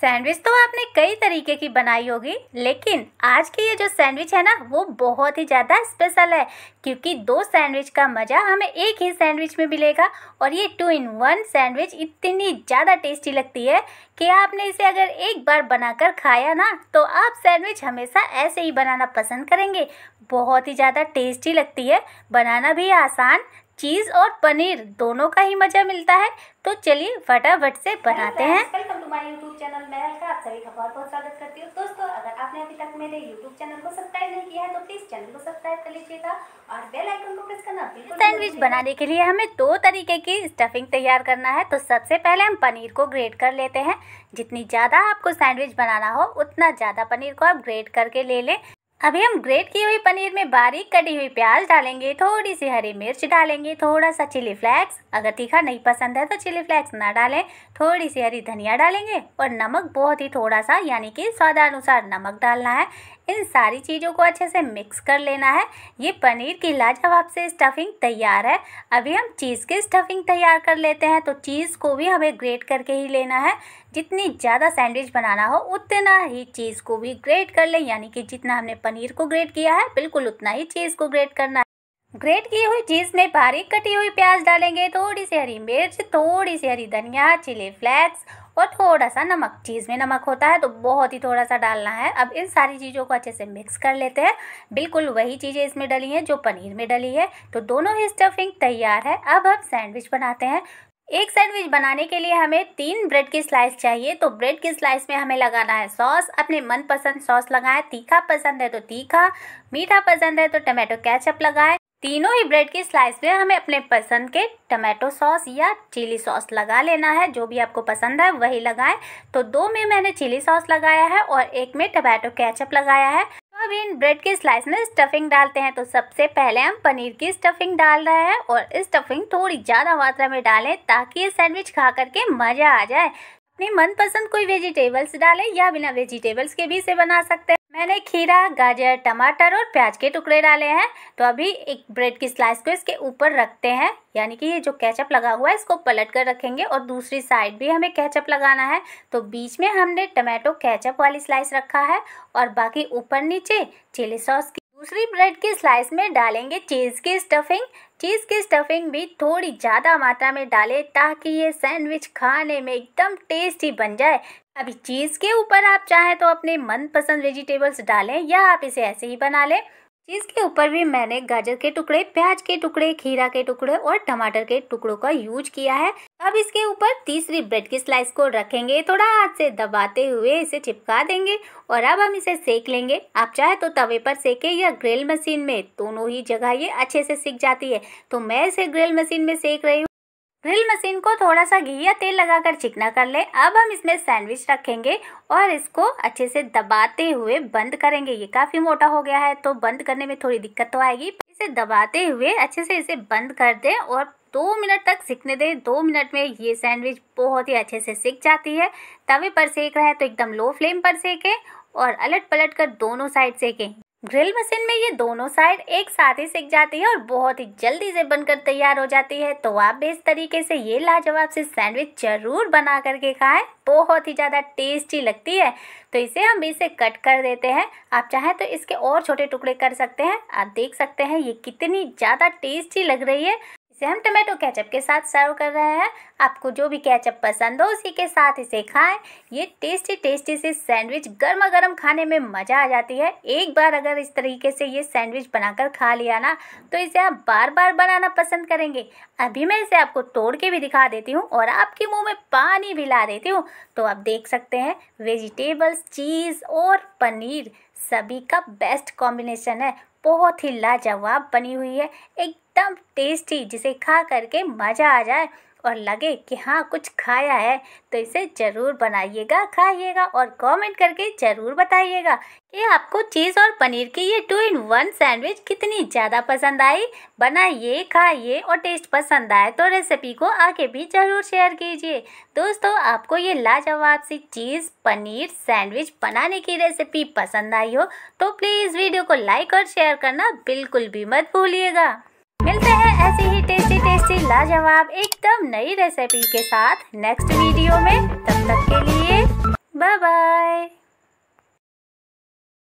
sandwich तो आपने कई तरीके की बनाई होगी लेकिन आज की ये जो सैंडविच है ना वो बहुत ही ज़्यादा स्पेशल है क्योंकि दो सैंडविच का मज़ा हमें एक ही सैंडविच में मिलेगा और ये टू इन वन सैंडविच इतनी ज़्यादा टेस्टी लगती है कि आपने इसे अगर एक बार बनाकर खाया ना तो आप सैंडविच हमेशा ऐसे ही बनाना पसंद करेंगे बहुत ही ज़्यादा टेस्टी लगती है बनाना भी आसान चीज़ और पनीर दोनों का ही मज़ा मिलता है तो चलिए फटाफट से बनाते हैं चैनल महल का आप सभी का बहुत बहुत स्वागत करती हूँ दोस्तों अगर आपने अभी तक मेरे यूट्यूब चैनल को सब्सक्राइब नहीं किया है तो प्लीज़ चैनल को सब्सक्राइब कर लीजिएगा और बेल आइकन को प्रेस करना बिल्कुल सैंडविच बनाने के लिए हमें दो तरीके की स्टफिंग तैयार करना है तो सबसे पहले हम पनीर को ग्रेट कर लेते हैं जितनी ज़्यादा आपको सैंडविच बनाना हो उतना ज़्यादा पनीर को आप ग्रेट करके ले लें अभी हम ग्रेट की हुई पनीर में बारीक कटी हुई प्याज डालेंगे थोड़ी सी हरी मिर्च डालेंगे थोड़ा सा चिली फ्लेक्स अगर तीखा नहीं पसंद है तो चिली फ्लेक्स ना डालें थोड़ी सी हरी धनिया डालेंगे और नमक बहुत ही थोड़ा सा यानी कि स्वादानुसार नमक डालना है इन सारी चीज़ों को अच्छे से मिक्स कर लेना है ये पनीर की लाजवाब से स्टफिंग तैयार है अभी हम चीज़ की स्टफिंग तैयार कर लेते हैं तो चीज़ को भी हमें ग्रेट करके ही लेना है जितनी ज़्यादा सैंडविच बनाना हो उतना ही चीज़ को भी ग्रेट कर लें यानी कि जितना हमने पनीर को ग्रेट किया है बिल्कुल उतना ही चीज़ को ग्रेट करना है ग्रेट की हुई चीज़ में बारीक कटी हुई प्याज डालेंगे थोड़ी सी हरी मिर्च थोड़ी सी हरी धनिया चिली फ्लेक्स और थोड़ा सा नमक चीज़ में नमक होता है तो बहुत ही थोड़ा सा डालना है अब इन सारी चीज़ों को अच्छे से मिक्स कर लेते हैं बिल्कुल वही चीज़ें इसमें डली हैं जो पनीर में डली है तो दोनों ही स्टफिंग तैयार है अब हम सैंडविच बनाते हैं एक सैंडविच बनाने के लिए हमें तीन ब्रेड की स्लाइस चाहिए तो ब्रेड की स्लाइस में हमें लगाना है सॉस अपने मनपसंद सॉस लगाएं तीखा पसंद है तो तीखा मीठा पसंद है तो टमाटो कैचअप लगाएं तीनों ही ब्रेड की स्लाइस पे हमें अपने पसंद के टमाटो सॉस या चिली सॉस लगा लेना है जो भी आपको पसंद है वही लगाएं तो दो में मैंने चिली सॉस लगाया है और एक में टमाटो केचप लगाया है तो अब इन ब्रेड के स्लाइस में स्टफिंग डालते हैं तो सबसे पहले हम पनीर की स्टफिंग डाल रहे हैं और स्टफिंग थोड़ी ज़्यादा मात्रा में डालें ताकि ये सैंडविच खा करके मज़ा आ जाए अपनी मनपसंद कोई वेजिटेबल्स डालें या बिना वेजिटेबल्स के भी इसे बना सकते हैं मैंने खीरा गाजर टमाटर और प्याज के टुकड़े डाले हैं तो अभी एक ब्रेड की स्लाइस को इसके ऊपर रखते हैं यानी कि ये जो कैचअप लगा हुआ है इसको पलट कर रखेंगे और दूसरी साइड भी हमें कैचअप लगाना है तो बीच में हमने टमाटो कैचअप वाली स्लाइस रखा है और बाकी ऊपर नीचे चिली सॉस दूसरी ब्रेड की स्लाइस में डालेंगे चीज़ की स्टफिंग चीज़ की स्टफिंग भी थोड़ी ज़्यादा मात्रा में डालें ताकि ये सैंडविच खाने में एकदम टेस्टी बन जाए अभी चीज़ के ऊपर आप चाहें तो अपने मनपसंद वेजिटेबल्स डालें या आप इसे ऐसे ही बना लें इसके ऊपर भी मैंने गाजर के टुकड़े प्याज के टुकड़े खीरा के टुकड़े और टमाटर के टुकड़ों का यूज किया है अब इसके ऊपर तीसरी ब्रेड की स्लाइस को रखेंगे थोड़ा हाथ से दबाते हुए इसे चिपका देंगे और अब हम इसे सेक लेंगे आप चाहे तो तवे पर सेके या ग्रिल मशीन में दोनों ही जगह ये अच्छे से सीख जाती है तो मैं इसे ग्रिल मशीन में सेक रही हूँ ग्रिल मशीन को थोड़ा सा घी या तेल लगाकर चिकना कर ले अब हम इसमें सैंडविच रखेंगे और इसको अच्छे से दबाते हुए बंद करेंगे ये काफ़ी मोटा हो गया है तो बंद करने में थोड़ी दिक्कत तो आएगी इसे दबाते हुए अच्छे से इसे बंद कर दें और दो मिनट तक सीखने दें दो मिनट में ये सैंडविच बहुत ही अच्छे से सीख जाती है तवे पर सेक रहे हैं तो एकदम लो फ्लेम पर सेकें और अलट पलट कर दोनों साइड सेकें ग्रिल मशीन में ये दोनों साइड एक साथ ही सिक जाती है और बहुत ही जल्दी से बनकर तैयार हो जाती है तो आप भी इस तरीके से ये लाजवाब से सैंडविच जरूर बना करके खाएं बहुत ही ज़्यादा टेस्टी लगती है तो इसे हम इसे कट कर देते हैं आप चाहें तो इसके और छोटे टुकड़े कर सकते हैं आप देख सकते हैं ये कितनी ज़्यादा टेस्टी लग रही है इसे हम टमाटो केचप के साथ सर्व कर रहे हैं आपको जो भी केचप पसंद हो उसी के साथ इसे खाएं ये टेस्टी टेस्टी से सैंडविच गर्मा गर्म खाने में मज़ा आ जाती है एक बार अगर इस तरीके से ये सैंडविच बनाकर खा लिया ना तो इसे आप बार बार बनाना पसंद करेंगे अभी मैं इसे आपको तोड़ के भी दिखा देती हूँ और आपके मुँह में पानी भी ला देती हूँ तो आप देख सकते हैं वेजिटेबल्स चीज़ और पनीर सभी का बेस्ट कॉम्बिनेशन है बहुत ही लाजवाब बनी हुई है एक एकदम टेस्टी जिसे खा करके मज़ा आ जाए और लगे कि हाँ कुछ खाया है तो इसे ज़रूर बनाइएगा खाइएगा और कमेंट करके ज़रूर बताइएगा कि आपको चीज़ और पनीर की ये टू इन वन सैंडविच कितनी ज़्यादा पसंद आई बनाइए खाइए और टेस्ट पसंद आए तो रेसिपी को आगे भी ज़रूर शेयर कीजिए दोस्तों आपको ये लाजवाब सी चीज़ पनीर सैंडविच बनाने की रेसिपी पसंद आई हो तो प्लीज़ वीडियो को लाइक और शेयर करना बिल्कुल भी मत भूलिएगा मिलते हैं ऐसी ही टेस्टी टेस्टी लाजवाब एकदम नई रेसिपी के साथ नेक्स्ट वीडियो में तब तक के लिए बाय बाय